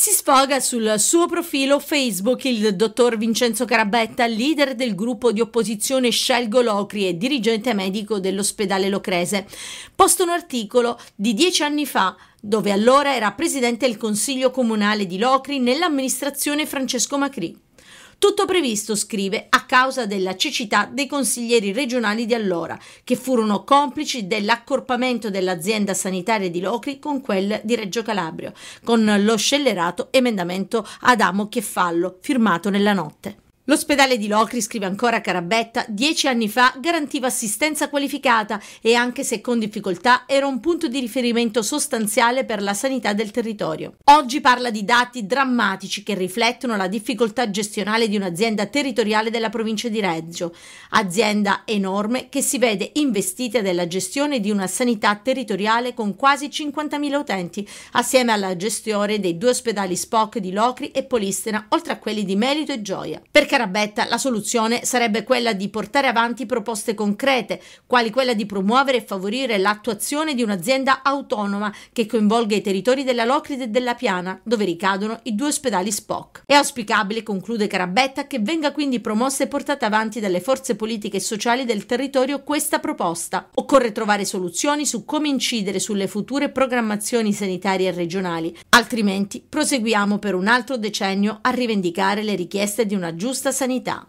si sfoga sul suo profilo Facebook il dottor Vincenzo Carabetta, leader del gruppo di opposizione Scelgo Locri e dirigente medico dell'ospedale Locrese. Posto un articolo di dieci anni fa dove allora era presidente del Consiglio Comunale di Locri nell'amministrazione Francesco Macri. Tutto previsto, scrive, a causa della cecità dei consiglieri regionali di allora, che furono complici dell'accorpamento dell'azienda sanitaria di Locri con quella di Reggio Calabrio, con lo scellerato emendamento Adamo Chefallo, firmato nella notte. L'ospedale di Locri, scrive ancora Carabetta, dieci anni fa garantiva assistenza qualificata e anche se con difficoltà era un punto di riferimento sostanziale per la sanità del territorio. Oggi parla di dati drammatici che riflettono la difficoltà gestionale di un'azienda territoriale della provincia di Reggio, azienda enorme che si vede investita della gestione di una sanità territoriale con quasi 50.000 utenti, assieme alla gestione dei due ospedali Spock di Locri e Polistena, oltre a quelli di Merito e Gioia. Per Carabetta la soluzione sarebbe quella di portare avanti proposte concrete, quali quella di promuovere e favorire l'attuazione di un'azienda autonoma che coinvolga i territori della Locride e della Piana, dove ricadono i due ospedali SPOC. È auspicabile, conclude Carabetta, che venga quindi promossa e portata avanti dalle forze politiche e sociali del territorio questa proposta. Occorre trovare soluzioni su come incidere sulle future programmazioni sanitarie regionali, altrimenti proseguiamo per un altro decennio a rivendicare le richieste di una giusta stessa sanità.